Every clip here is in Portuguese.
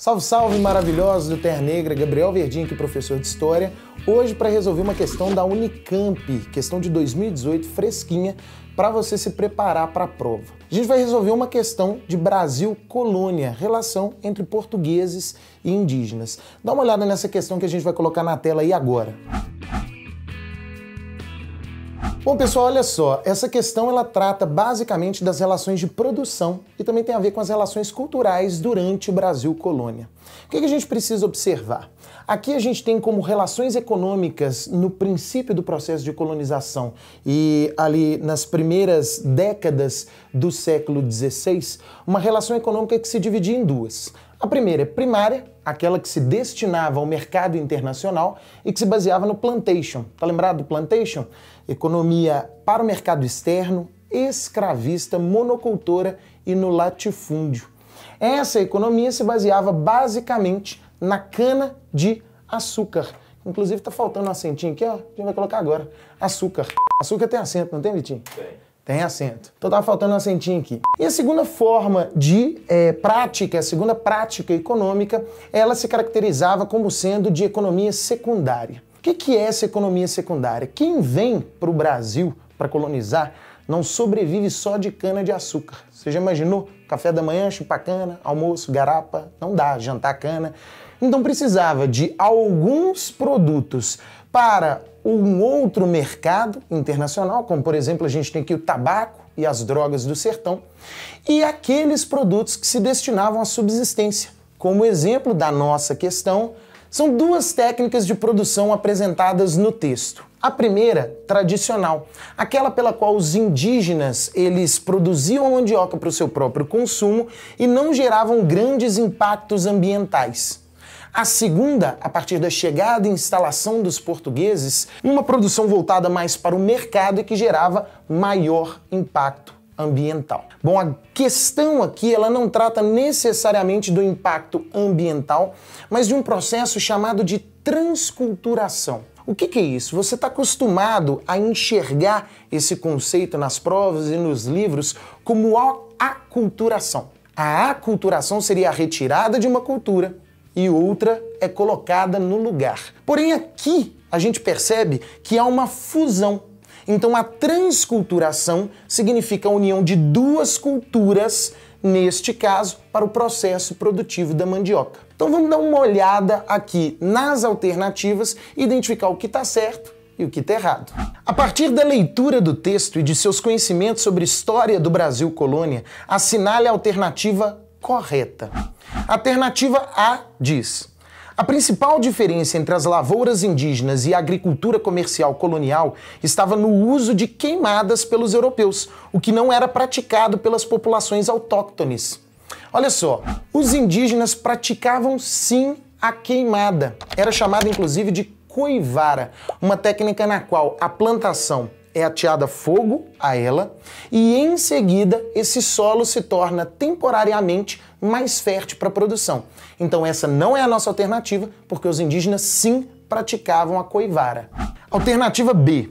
Salve, salve, maravilhosos do Terra Negra, Gabriel Verdinho aqui, professor de História. Hoje para resolver uma questão da Unicamp, questão de 2018, fresquinha, para você se preparar para a prova. A gente vai resolver uma questão de Brasil-colônia, relação entre portugueses e indígenas. Dá uma olhada nessa questão que a gente vai colocar na tela aí agora. Bom, pessoal, olha só, essa questão ela trata basicamente das relações de produção e também tem a ver com as relações culturais durante o Brasil colônia. O que, que a gente precisa observar? Aqui a gente tem como relações econômicas no princípio do processo de colonização e ali nas primeiras décadas do século XVI, uma relação econômica que se dividia em duas. A primeira é primária, aquela que se destinava ao mercado internacional e que se baseava no plantation. Tá lembrado do plantation? Economia para o mercado externo, escravista, monocultora e no latifúndio. Essa economia se baseava basicamente na cana de açúcar. Inclusive tá faltando um acentinho aqui, ó. A gente vai colocar agora. Açúcar. Açúcar tem acento, não tem, Vitinho? Tem tem acento. Então tá faltando um acentinho aqui. E a segunda forma de é, prática, a segunda prática econômica, ela se caracterizava como sendo de economia secundária. O que, que é essa economia secundária? Quem vem para o Brasil para colonizar não sobrevive só de cana-de-açúcar. Você já imaginou? Café da manhã, chupar cana, almoço, garapa, não dá, jantar cana. Então precisava de alguns produtos para um outro mercado internacional, como por exemplo a gente tem aqui o tabaco e as drogas do sertão, e aqueles produtos que se destinavam à subsistência. Como exemplo da nossa questão, são duas técnicas de produção apresentadas no texto. A primeira, tradicional, aquela pela qual os indígenas eles produziam mandioca para o seu próprio consumo e não geravam grandes impactos ambientais. A segunda, a partir da chegada e instalação dos portugueses, uma produção voltada mais para o mercado e que gerava maior impacto ambiental. Bom, a questão aqui ela não trata necessariamente do impacto ambiental, mas de um processo chamado de transculturação. O que, que é isso? Você está acostumado a enxergar esse conceito nas provas e nos livros como a aculturação. A aculturação seria a retirada de uma cultura e outra é colocada no lugar. Porém, aqui a gente percebe que há uma fusão. Então, a transculturação significa a união de duas culturas neste caso, para o processo produtivo da mandioca. Então vamos dar uma olhada aqui nas alternativas, identificar o que está certo e o que está errado. A partir da leitura do texto e de seus conhecimentos sobre história do Brasil colônia, assinale a alternativa correta. Alternativa A diz: a principal diferença entre as lavouras indígenas e a agricultura comercial colonial estava no uso de queimadas pelos europeus, o que não era praticado pelas populações autóctones. Olha só, os indígenas praticavam sim a queimada. Era chamada inclusive de coivara, uma técnica na qual a plantação é ateada fogo a ela e em seguida esse solo se torna temporariamente mais fértil para a produção. Então essa não é a nossa alternativa, porque os indígenas sim praticavam a coivara. Alternativa B.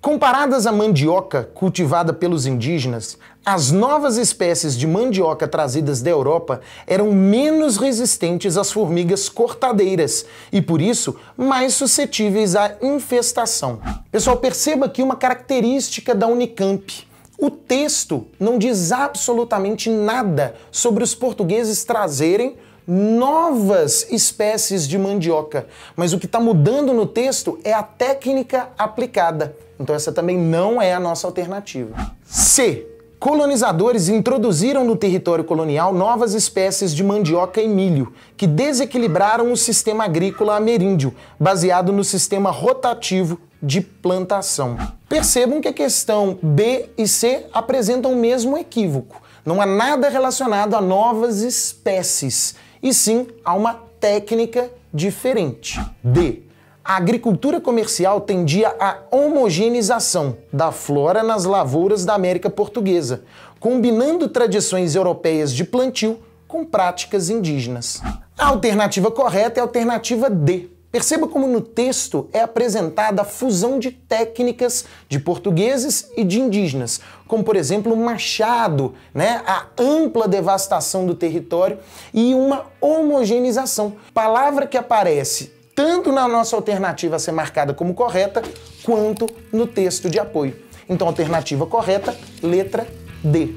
Comparadas à mandioca cultivada pelos indígenas, as novas espécies de mandioca trazidas da Europa eram menos resistentes às formigas cortadeiras e, por isso, mais suscetíveis à infestação. Pessoal, perceba aqui uma característica da Unicamp. O texto não diz absolutamente nada sobre os portugueses trazerem novas espécies de mandioca, mas o que está mudando no texto é a técnica aplicada. Então, essa também não é a nossa alternativa. C colonizadores introduziram no território colonial novas espécies de mandioca e milho, que desequilibraram o sistema agrícola ameríndio, baseado no sistema rotativo de plantação. Percebam que a questão B e C apresentam o mesmo equívoco. Não há nada relacionado a novas espécies, e sim a uma técnica diferente. D a agricultura comercial tendia à homogeneização da flora nas lavouras da América Portuguesa, combinando tradições europeias de plantio com práticas indígenas. A alternativa correta é a alternativa D. Perceba como no texto é apresentada a fusão de técnicas de portugueses e de indígenas, como por exemplo o machado, né? a ampla devastação do território e uma homogeneização, palavra que aparece tanto na nossa alternativa a ser marcada como correta, quanto no texto de apoio. Então, alternativa correta, letra D.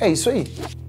É isso aí.